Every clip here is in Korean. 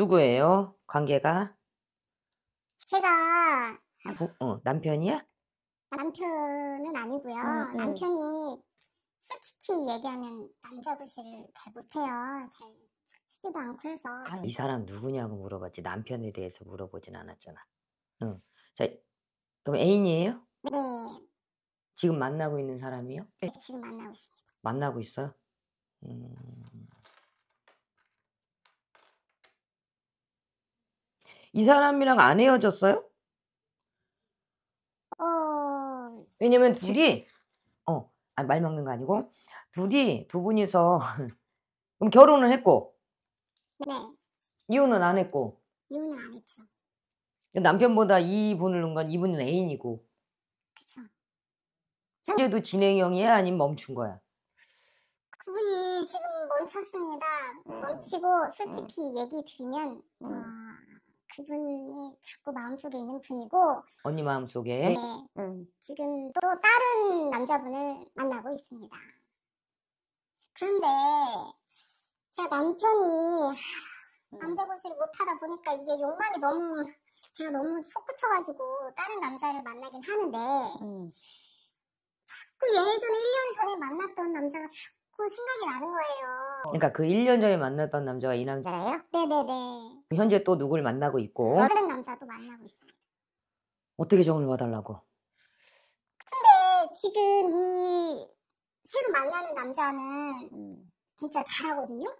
누구예요? 관계가? 제가 어, 어, 남편이야? 남편은 아니고요. 음, 음. 남편이 솔직히 얘기하면 남자 구실을 잘 못해요. 잘 쓰지도 않고 해서. 아, 이 사람 누구냐고 물어봤지. 남편에 대해서 물어보진 않았잖아. 응. 자, 그럼 애인이에요? 네. 지금 만나고 있는 사람이요? 네, 지금 만나고 있습니다. 만나고 있어요? 음... 이 사람이랑 안 헤어졌어요? 어. 왜냐면 뭐? 둘이 어, 아, 말 막는 거 아니고 둘이 두 분이서 그럼 결혼을 했고 네. 이혼은 안 했고 이혼은 안 했죠. 남편보다 이분을 놓은 건 이분은 애인이고. 그쵸. 현재도 진행형이야 아니면 멈춘 거야? 그분이 지금 멈췄습니다. 멈추고 솔직히 얘기 드리면 어... 그분이 자꾸 마음속에 있는 분이고 언니 마음속에 네, 음. 지금 또 다른 남자분을 만나고 있습니다. 그런데 제가 남편이 음. 남자 고시를 못하다 보니까 이게 욕망이 너무 제가 너무 솟구쳐가지고 다른 남자를 만나긴 하는데 음. 자꾸 예전에 1년 전에 만났던 남자가 자꾸 생각이 나는 거예요. 그러니까 그 1년 전에 만났던 남자가 이 남자예요? 네네네. 현재 또 누굴 만나고 있고 다른 남자도 만나고 있습니다. 어떻게 정을 봐달라고? 근데 지금 이 새로 만나는 남자는 음. 진짜 잘하거든요.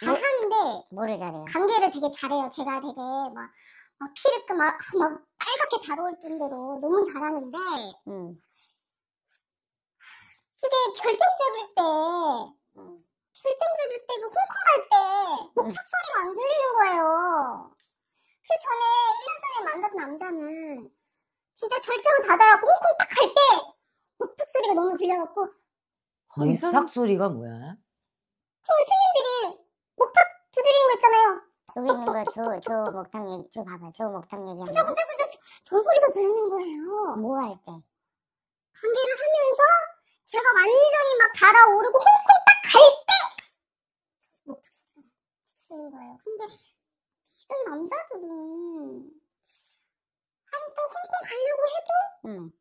잘하는데 뭐를 잘해요? 관계를 되게 잘해요. 제가 되게 막, 막 피를 끄막 막 빨갛게 다가올 정도로 너무 잘하는데 음. 그게 결정 잡을 때 음. 결정적을 때, 그 홍콩 갈 때, 목탁 뭐 소리가 안 들리는 거예요. 그 전에, 1년 전에 만난 남자는, 진짜 절정을 다다라고 홍콩 딱 갈 때, 목탁 뭐 소리가 너무 들려갖고, 목탁 어, 사람... 소리가 뭐야? 그 스님들이 목탁 두드리는 거 있잖아요. 여기 있는 거, 저, 저 목탁 얘기, 저 봐봐, 저 목탁 얘기하는 거. 그저, 그저, 그저, 저, 저 소리가 들리는 거예요. 뭐 할 때? 관계를 하면서, 제가 완전히 막 달아오르고 홍콩 딱갈 때, 시는 거예요. 근데 지금 남자들은 한또 홍콩 가려고 해도 응.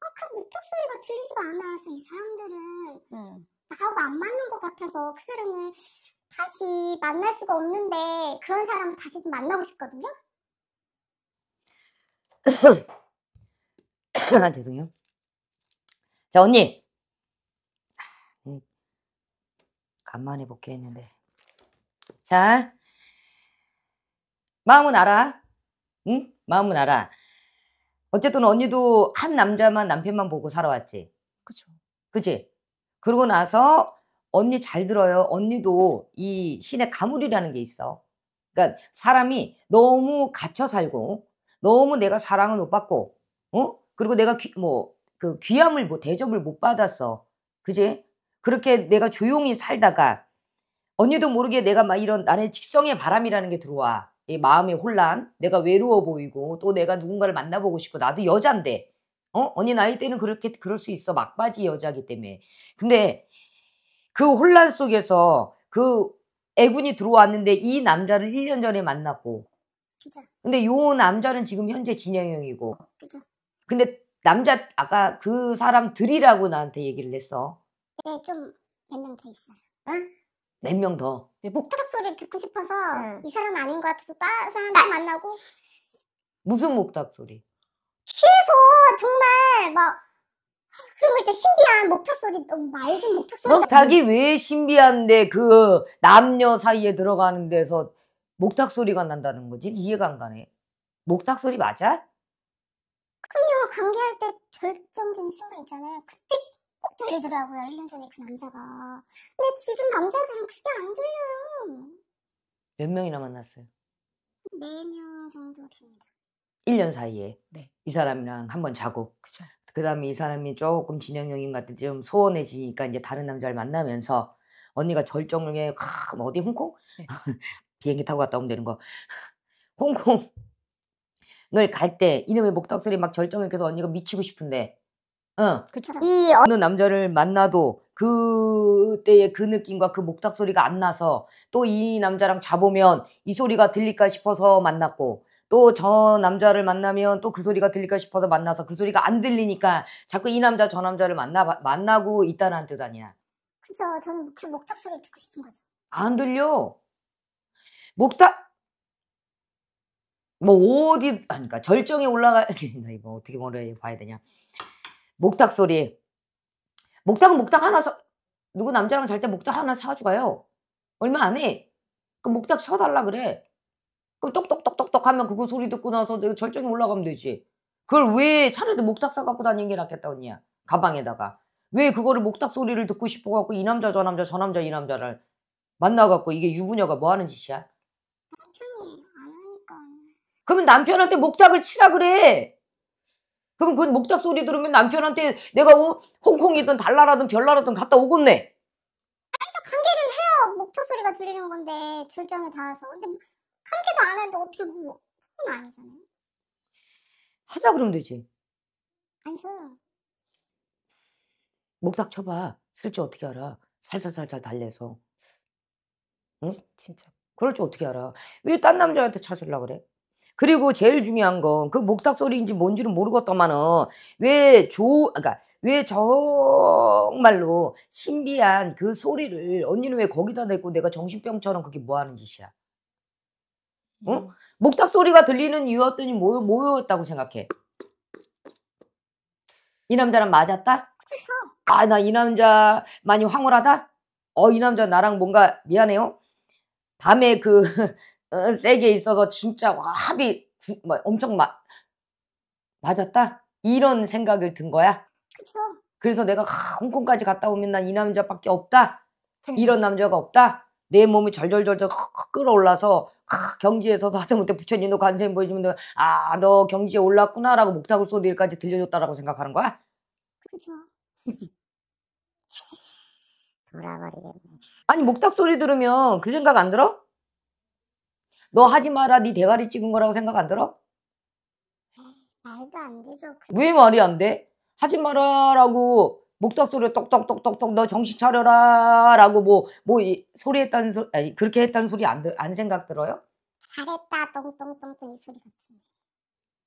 아그 목소리가 들리지가 않아서 이 사람들은 응. 나하고 안 맞는 것 같아서 그 사람을 다시 만날 수가 없는데 그런 사람을 다시 좀 만나고 싶거든요. 아, 죄송해요. 자 언니. 간만에 복귀했는데 자, 마음은 알아. 응? 마음은 알아. 어쨌든 언니도 한 남자만 남편만 보고 살아왔지. 그죠. 그지? 그러고 나서 언니 잘 들어요. 언니도 이 신의 가물이라는 게 있어. 그러니까 사람이 너무 갇혀 살고 너무 내가 사랑을 못 받고 어? 그리고 내가 뭐 그 귀함을 뭐 대접을 못 받았어. 그지? 그렇게 내가 조용히 살다가 언니도 모르게 내가 막 이런 나의 직성의 바람이라는 게 들어와. 이 마음의 혼란, 내가 외로워 보이고 또 내가 누군가를 만나보고 싶고 나도 여잔데 어? 언니 나이 때는 그렇게 그럴 수 있어 막바지 여자기 때문에 근데 그 혼란 속에서 그 애군이 들어왔는데 이 남자를 1년 전에 만났고 그죠. 근데 요 남자는 지금 현재 진영형이고 그죠. 근데 남자 아까 그 사람들이라고 나한테 얘기를 했어 네좀 몇 명 더 있어요 어? 몇명 네 더. 네, 목타 소리를 듣고 싶어서 응. 이 사람 아닌 것 같아서 다 사람 아. 만나고 무슨 목탁 소리? 계속 정말 막 그런 거 있죠 신비한 목탁 소리 너무 맑은 목탁 소리 목탁이 왜 신비한데 그 남녀 사이에 들어가는 데서 목탁 소리가 난다는 거지 이해가 안 가네 목탁 소리 맞아? 그럼요 관계할 때 절정적인 순간 있잖아요 그때 돌리더라고요. 1년 전에 그 남자가. 근데 지금 남자들은 그게 안 들려요. 몇 명이나 만났어요? 4명 정도 됩니다. 1년 사이에 네. 이 사람이랑 한번 자고 그쵸. 그다음에 이 사람이 조금 진영형인 것 같은 데좀 소원해지니까 이제 다른 남자를 만나면서 언니가 절정에 아, 어디 홍콩 네. 비행기 타고 갔다 오면 되는 거 홍콩을 갈 때 이놈의 목탁소리 막절정을 그래서 언니가 미치고 싶은데 어. 그쵸. 이 어느 남자를 만나도 그때의 그 느낌과 그 목탁 소리가 안 나서 또 이 남자랑 자보면 이 소리가 들릴까 싶어서 만났고 또 저 남자를 만나면 또 그 소리가 들릴까 싶어서 만나서 그 소리가 안 들리니까 자꾸 이 남자 저 남자를 만나 만나고 있다는 뜻 아니야. 그죠. 저는 그 목탁 소리를 듣고 싶은 거죠. 안 들려. 목탁 뭐 어디 아니 그러니까 절정에 올라가 나 이거 어떻게 뭐를 봐야 되냐. 목탁 소리. 목탁은 목탁 하나 사, 누구 남자랑 잘 때 목탁 하나 사주가요. 얼마 안 해. 그 목탁 사달라 그래. 그 똑똑똑똑똑 하면 그거 소리 듣고 나서 내가 절정이 올라가면 되지. 그걸 왜 차라리 목탁 사갖고 다니는 게 낫겠다 언니야. 가방에다가. 왜 그거를 목탁 소리를 듣고 싶어갖고 이 남자 저 남자 저 남자 이 남자를 만나갖고 이게 유부녀가 뭐 하는 짓이야? 남편이 안 오니까. 그러면 남편한테 목탁을 치라 그래. 그럼 그 목탁 소리 들으면 남편한테 내가 홍콩이든 달나라든 별나라든 갔다 오겠네. 계속 관계를 해요. 목탁 소리가 들리는 건데 출장에 닿아서. 근데 뭐 관계도 안 하는데 어떻게 뭐, 뭐 그건 아니잖아요. 하자 그러면 되지. 안 써요. 목탁 쳐봐. 쓸지 어떻게 알아? 살살살살 달래서. 응? 진짜. 그럴 줄 어떻게 알아? 왜 딴 남자한테 찾으려 그래? 그리고 제일 중요한 건 그 목탁 소리인지 뭔지는 모르겠더만은왜 조, 그러니까 왜 정말로 신비한 그 소리를 언니는 왜 거기다 대고 내가 정신병처럼 그게 뭐 하는 짓이야? 응? 음. 목탁 소리가 들리는 이유였더니 뭐, 뭐였다고 생각해? 이 남자랑 맞았다? 아, 나 이 남자 많이 황홀하다? 어, 이 남자 나랑 뭔가 미안해요? 밤에 그 어, 세게 있어서 진짜 합이 구, 뭐, 엄청 마, 맞았다? 이런 생각을 든 거야? 그쵸. 그래서 내가 홍콩까지 갔다 오면 난 이 남자밖에 없다? 이런 남자가 없다? 내 몸이 절절절절 끌어올라서 경지에서 도 하다못해 부처님 도관세인 보여주면 아너 경지에 올랐구나라고 목탁을 소리까지 들려줬다라고 생각하는 거야? 그죠 돌아버리겠네 아니 목탁 소리 들으면 그 생각 안 들어? 너 하지 마라. 네 대가리 찍은 거라고 생각 안 들어? 말도 안 되죠. 왜 말이 안 돼? 하지 마라라고 목탁 소리 똑똑똑똑똑 너 정신 차려라라고 뭐 뭐 소리 했다는 소 아니, 그렇게 했다는 소리 안, 안 생각 들어요? 잘했다 똥똥똥똥 이 소리 같은데.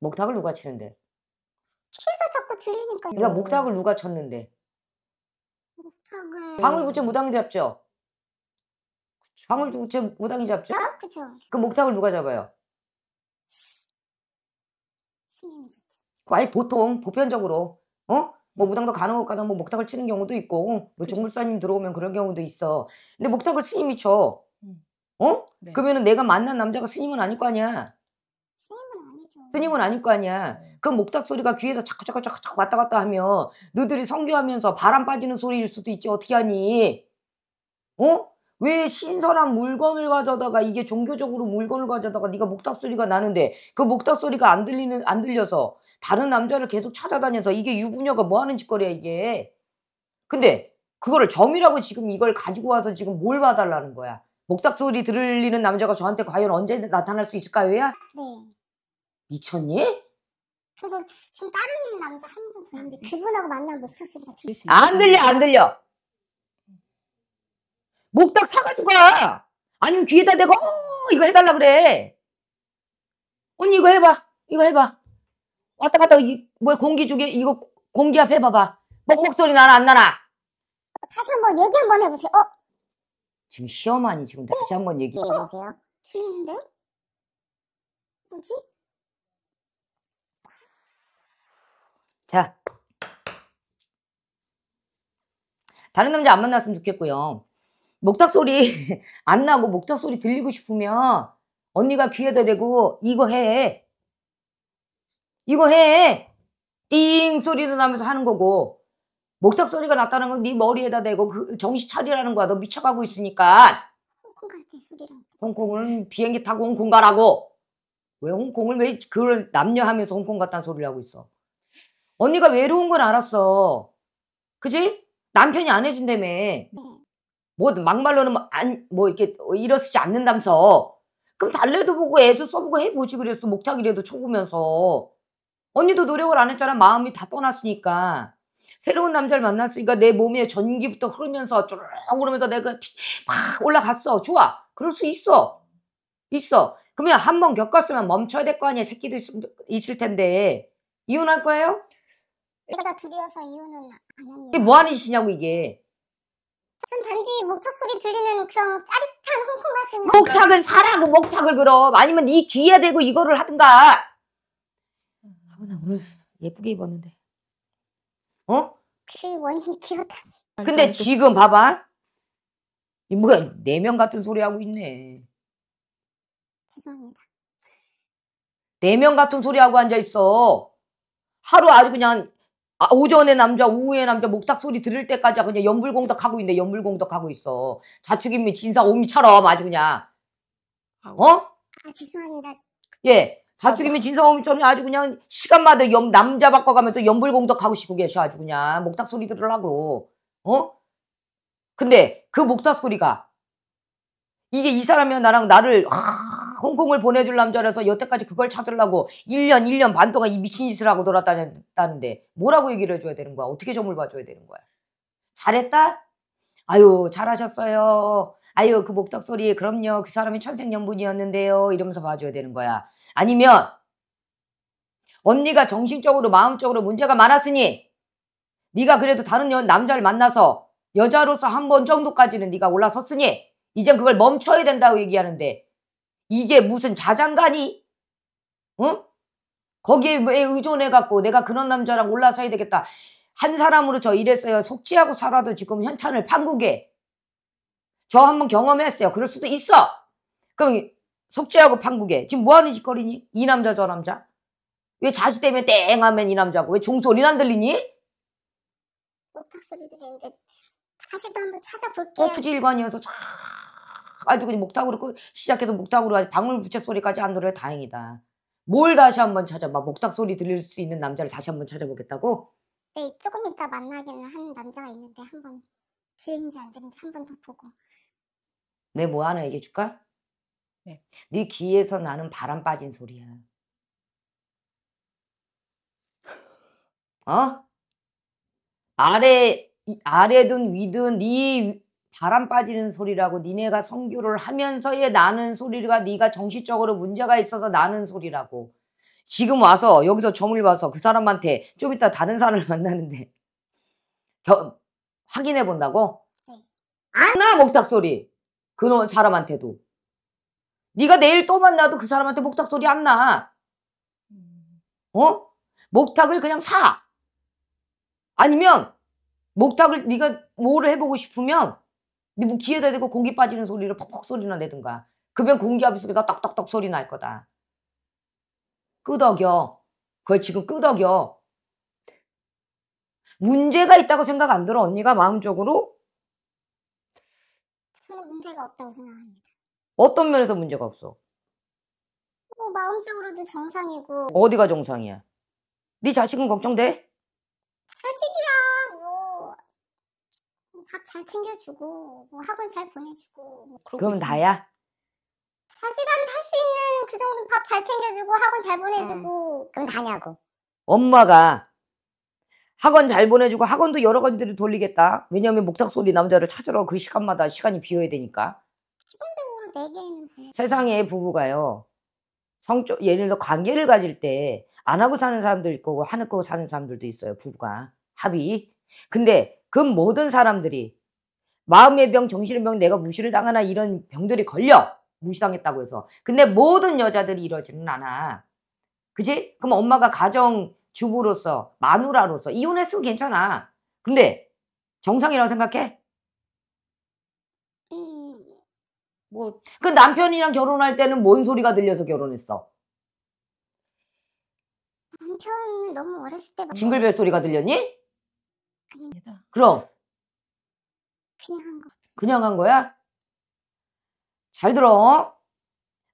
목탁을 누가 치는데? 키에 자꾸 들리니까. 그러 그러니까 목탁을 누가 쳤는데? 목탁을 방을 붙여 무당이 잡죠. 방울 도대 무당이 잡죠? 어? 그쵸. 그 목탁을 누가 잡아요? 스님이 잡죠. 아니 보통 보편적으로 어? 뭐 무당도 간혹 가다 뭐 목탁을 치는 경우도 있고 뭐 종물사님 들어오면 그런 경우도 있어. 근데 목탁을 스님이 쳐. 음. 어? 네. 그러면은 내가 만난 남자가 스님은 아닐 거 아니야. 스님은 아니죠. 스님은 아닐 거 아니야. 그 목탁 소리가 귀에서 자꾸 자꾸 자꾸 자꾸 왔다 갔다 하면 너들이 성교하면서 바람 빠지는 소리일 수도 있지 어떻게 하니? 어? 왜 신선한 물건을 가져다가 이게 종교적으로 물건을 가져다가 네가 목탁 소리가 나는데 그 목탁 소리가 안 들리는 안 들려서 다른 남자를 계속 찾아다녀서 이게 유부녀가 뭐 하는 짓거리야 이게. 근데 그거를 점이라고 지금 이걸 가지고 와서 지금 뭘 봐달라는 거야. 목탁 소리 들리는 남자가 저한테 과연 언제 나타날 수 있을까요?야. 네. 미쳤니? 그래서 지금 다른 남자 한 분 보는데 그분하고 만나면 목탁 소리가 들리안 들려 안 들려. 목딱 사가지고 가. 아니면 귀에다 대고 어 이거 해달라 그래. 언니 이거 해봐. 이거 해봐. 왔다 갔다 이, 뭐 공기 중에 이거 공기 앞에봐봐 먹먹 소리 나나 안 나나? 다시 한번 얘기 한번 해보세요. 어? 지금 시험하니 지금 다시 어? 한번 얘기해보세요. 어? 틀린데? 뭐지? 자. 다른 남자 안 만났으면 좋겠고요. 목탁 소리 안 나고 목탁 소리 들리고 싶으면 언니가 귀에다 대고 이거 해. 이거 해. 띵 소리도 나면서 하는 거고 목탁 소리가 났다는 건네 머리에다 대고 그 정신 차리라는 거야. 너 미쳐가고 있으니까. 홍콩 갈때 소리랑. 홍콩은 비행기 타고 홍콩 가라고. 왜 홍콩을 왜 그걸 남녀하면서 홍콩 갔다는 소리를 하고 있어. 언니가 외로운 건 알았어. 그지? 남편이 안 해준다며. 네. 뭐 막말로는 뭐, 안, 뭐 이렇게 일어서지 않는다면서 그럼 달래도 보고 애도 써보고 해보지 그랬어 목탁이라도 쳐보면서 언니도 노력을 안 했잖아 마음이 다 떠났으니까 새로운 남자를 만났으니까 내 몸에 전기부터 흐르면서 쭉 흐르면서 내가 막 올라갔어 좋아 그럴 수 있어 있어 그러면 한 번 겪었으면 멈춰야 될 거 아니야 새끼도 있, 있을 텐데 이혼할 거예요? 내가 두려워서 이혼은 안 했네 이 뭐하는 짓이냐고 이게 전 단지 목탁 소리 들리는 그런 짜릿한 홍콩 가슴 목탁을 사라고 목탁을 그럼 아니면 이 귀에 대고 이거를 하든가 아나 오늘 예쁘게 입었는데 어? 그 원인이 귀엽다 근데 지금 봐봐 이 뭐야 네명 같은 소리 하고 있네 죄송합니다 네명 같은 소리 하고 앉아있어 하루 아주 그냥 아, 오전에 남자, 오후에 남자 목탁 소리 들을 때까지 그냥 연불공덕 하고 있는데 연불공덕 하고 있어. 자축인미 진사 오미처럼 아주 그냥. 어? 아, 죄송합니다. 예. 자축이면 진성호처럼 아주 그냥 시간마다 염, 남자 바꿔가면서 연불공덕하고 싶고 계셔 아주 그냥 목탁 소리 들으려고 어? 근데 그 목탁 소리가 이게 이 사람이랑 나랑 나를 아 홍콩을 보내줄 남자라서 여태까지 그걸 찾으려고 1년, 1년 반 동안 이 미친 짓을 하고 돌았다는데 뭐라고 얘기를 해줘야 되는 거야? 어떻게 점을 봐줘야 되는 거야? 잘했다? 아유, 잘하셨어요. 아유, 그 목덕 소리, 그럼요. 그 사람이 천생연분이었는데요. 이러면서 봐줘야 되는 거야. 아니면, 언니가 정신적으로, 마음적으로 문제가 많았으니, 네가 그래도 다른 여, 남자를 만나서 여자로서 한 번 정도까지는 네가 올라섰으니, 이젠 그걸 멈춰야 된다고 얘기하는데, 이게 무슨 자장가니? 응? 거기에 왜 의존해갖고 내가 그런 남자랑 올라서야 되겠다. 한 사람으로 저 이랬어요. 속지하고 살아도 지금 현찬을 판국에. 저 한번 경험했어요. 그럴 수도 있어. 그럼 속죄하고 판국에 지금 뭐하는 짓거리니? 이 남자 저 남자 왜 자식 때문에 땡하면 이 남자고 왜 종소리는 안 들리니? 목탁 소리도 되는데 다시 또 한번 찾아볼게요. 어, 토지 일관이어서 참 아주 그냥 목탁으로 끝 시작해서 목탁으로 방울 부채 소리까지 안 들어요. 다행이다. 뭘 다시 한번 찾아봐. 목탁 소리 들릴 수 있는 남자를 다시 한번 찾아보겠다고? 네, 조금 이따 만나기는 하는 남자가 있는데 한번 들린지 안 들린지 한번 더 보고. 내 뭐 하나 얘기해 줄까? 네. 네 귀에서 나는 바람 빠진 소리야. 어? 아래 아래든 위든 네 바람 빠지는 소리라고 니네가 성교를 하면서의 나는 소리가 네가 정신적으로 문제가 있어서 나는 소리라고 지금 와서 여기서 점을 봐서 그 사람한테 좀 이따 다른 사람을 만나는데 겨, 확인해 본다고? 네. 나 목탁 소리 그 사람한테도 네가 내일 또 만나도 그 사람한테 목탁 소리 안 나. 어? 목탁을 그냥 사. 아니면 목탁을 네가 뭐를 해보고 싶으면 근데 뭐 귀에다 대고 공기 빠지는 소리를 퍽퍽 소리나 내든가. 그러면 공기압이 속에다 떡떡떡 소리 날 거다. 끄덕여. 그걸 지금 끄덕여. 문제가 있다고 생각 안 들어, 언니가 마음적으로? 저는 문제가 없다고 생각합니다. 어떤 면에서 문제가 없어? 뭐 마음적으로도 정상이고. 어디가 정상이야? 네 자식은 걱정돼? 자식이야. 밥잘 챙겨주고 뭐 학원 잘 보내주고 뭐 그럼 다야 자식한테 할수 있는 그 정도 밥 잘 챙겨주고 학원 잘 보내주고 음. 그럼 다냐고 엄마가 학원 잘 보내주고 학원도 여러 가지들을 돌리겠다. 왜냐면 목탁소리 남자를 찾으러 그 시간마다 시간이 비어야 되니까. 기본적으로 내겐 네 세상에 부부가요. 성적 예를 들어 관계를 가질 때 안 하고 사는 사람도 있고 하는 거 사는 사람들도 있어요. 부부가 합의. 근데 그 모든 사람들이 마음의 병, 정신의 병, 내가 무시를 당하나 이런 병들이 걸려. 무시당했다고 해서. 근데 모든 여자들이 이러지는 않아. 그지? 그럼 엄마가 가정 주부로서, 마누라로서 이혼했으면 괜찮아. 근데 정상이라고 생각해? 음. 뭐, 그 남편이랑 결혼할 때는 뭔 소리가 들려서 결혼했어? 남편 너무 어렸을 때 막... 징글벨 소리가 들렸니? 아닙니다. 그럼 그냥 한 거. 그냥 한 거야? 잘 들어.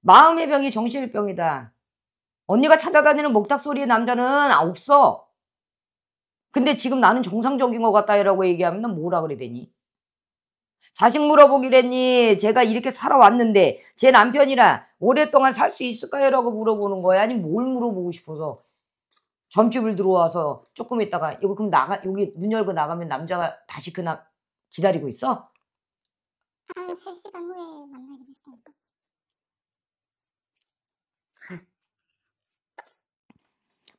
마음의 병이 정신의 병이다. 언니가 찾아다니는 목탁 소리의 남자는 아, 없어. 근데 지금 나는 정상적인 것 같다 이라고 얘기하면 뭐라 그래 되니? 자식 물어보기랬니? 제가 이렇게 살아왔는데 제남편이라 오랫동안 살 수 있을까요? 라고 물어보는 거야? 아니 면뭘 물어보고 싶어서 점집을 들어와서 조금 있다가 이거 그럼 나가 여기 눈 열고 나가면 남자가 다시 그날 기다리고 있어? 한 3시간 후에 만나게 됐으니까.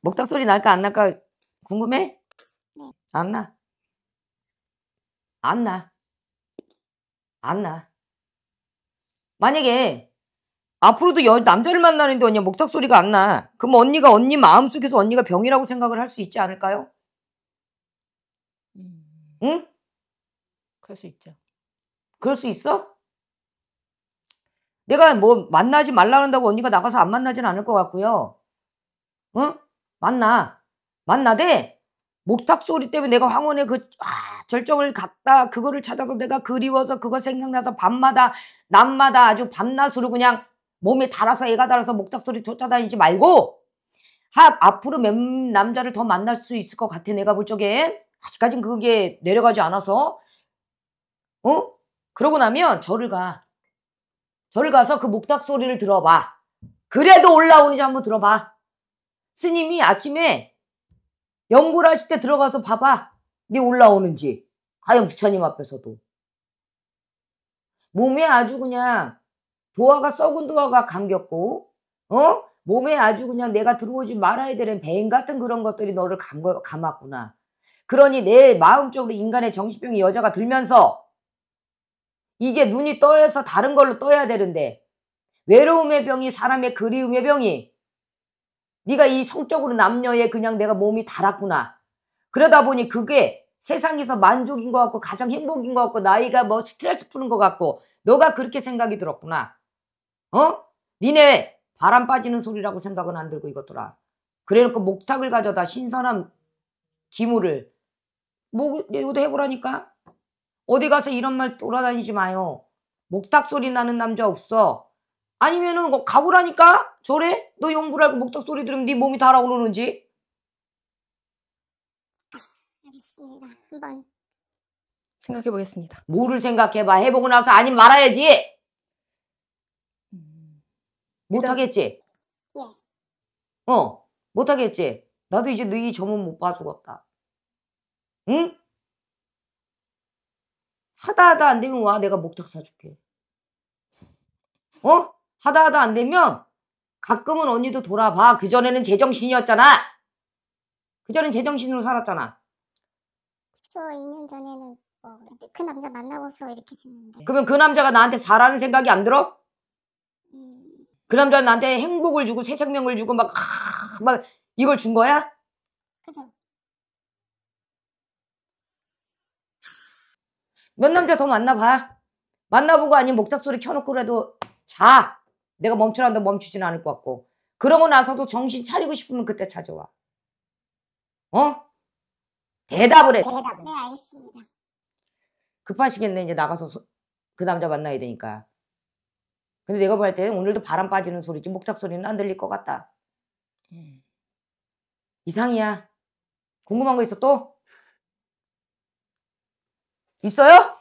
먹닥 소리 날까 안 날까 궁금해? 네. 안 나. 안 나. 안 나. 만약에 앞으로도 여, 남자를 만나는데 언니 목탁 소리가 안 나. 그럼 언니가 언니 마음속에서 언니가 병이라고 생각을 할 수 있지 않을까요? 음. 응? 그럴 수 있죠. 그럴 수 있어? 내가 뭐 만나지 말라 그런다고 언니가 나가서 안 만나진 않을 것 같고요. 응? 만나. 만나대 목탁 소리 때문에 내가 황혼의 그 아, 절정을 갔다 그거를 찾아서 내가 그리워서 그거 생각나서 밤마다 낮마다 아주 밤낮으로 그냥 몸에 달아서 애가 달아서 목탁소리 쫓아다니지 말고 하, 앞으로 몇 남자를 더 만날 수 있을 것 같아 내가 볼 적엔 아직까진 그게 내려가지 않아서 어? 그러고 나면 절을 가 절을 가서 그 목탁 소리를 들어봐 그래도 올라오는지 한번 들어봐 스님이 아침에 연구를 하실 때 들어가서 봐봐 네 올라오는지 과연 부처님 앞에서도 몸에 아주 그냥 도화가 썩은 도화가 감겼고 어? 몸에 아주 그냥 내가 들어오지 말아야 되는 뱀 같은 그런 것들이 너를 감, 감았구나. 그러니 내 마음적으로 인간의 정신병이 여자가 들면서 이게 눈이 떠여서 다른 걸로 떠야 되는데 외로움의 병이 사람의 그리움의 병이 네가 이 성적으로 남녀의 그냥 내가 몸이 달았구나. 그러다 보니 그게 세상에서 만족인 것 같고 가장 행복인 것 같고 나이가 뭐 스트레스 푸는 것 같고 너가 그렇게 생각이 들었구나. 어? 니네 바람 빠지는 소리라고 생각은 안 들고 이것더라. 그래놓고 목탁을 가져다 신선한 기물을 목 요도 해보라니까. 어디 가서 이런 말 돌아다니지 마요. 목탁 소리 나는 남자 없어. 아니면은 뭐 가보라니까? 저래? 너용불하고 목탁 소리 들으면 네 몸이 달아 오르는지. 알겠습니다. 한번 생각해 보겠습니다. 뭐를 생각해봐. 해보고 나서 아니면 말아야지. 못하겠지? 예. 어, 못하겠지? 나도 이제 너희 점은 못 봐주겠다. 응? 하다 하다 안 되면 와, 내가 목탁 사줄게. 어? 하다 하다 안 되면 가끔은 언니도 돌아봐. 그전에는 제정신이었잖아. 그전엔 제정신으로 살았잖아. 그쵸, 2년 전에는 뭐, 그 남자 만나고서 이렇게 됐는데. 그러면 그 남자가 나한테 잘하는 생각이 안 들어? 음... 그남자 나한테 행복을 주고 새 생명을 주고 막, 아, 막 이걸 준 거야? 그죠. 몇 남자 더 만나봐. 만나보고 아니면 목탁 소리 켜놓고라도 자. 내가 멈추라 한다 멈추진 않을 것 같고. 그러고 나서도 정신 차리고 싶으면 그때 찾아와. 어? 대답을 해. 대답. 네, 알겠습니다. 급하시겠네. 이제 나가서 소, 그 남자 만나야 되니까. 근데 내가 볼 때는 오늘도 바람 빠지는 소리지 목탁 소리는 안 들릴 것 같다. 음. 이상이야. 궁금한 거 있어 또? 있어요?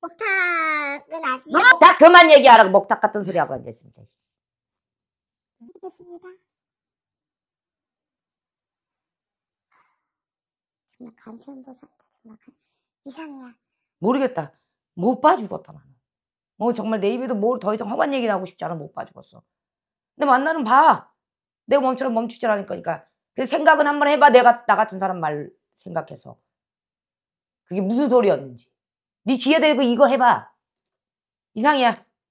목탁은 아직. 목탁 뭐? 그만 얘기하라고 목탁 같은 소리 하고 앉아 있습니다 알겠습니다. 정말 간수도 산다. 정말 간... 이상이야. 모르겠다. 못봐 죽었다 나는. 어, 정말 내 입에도 뭘 더 이상 험한 얘기 나오고 싶지 않아 못 봐 죽었어. 근데 만나는 봐. 내가 멈추면 멈추지라니까. 니까그 생각은 한번 해봐. 내가 나 같은 사람 말 생각해서 그게 무슨 소리였는지. 네 귀에 대고 이거 해봐. 이상이야.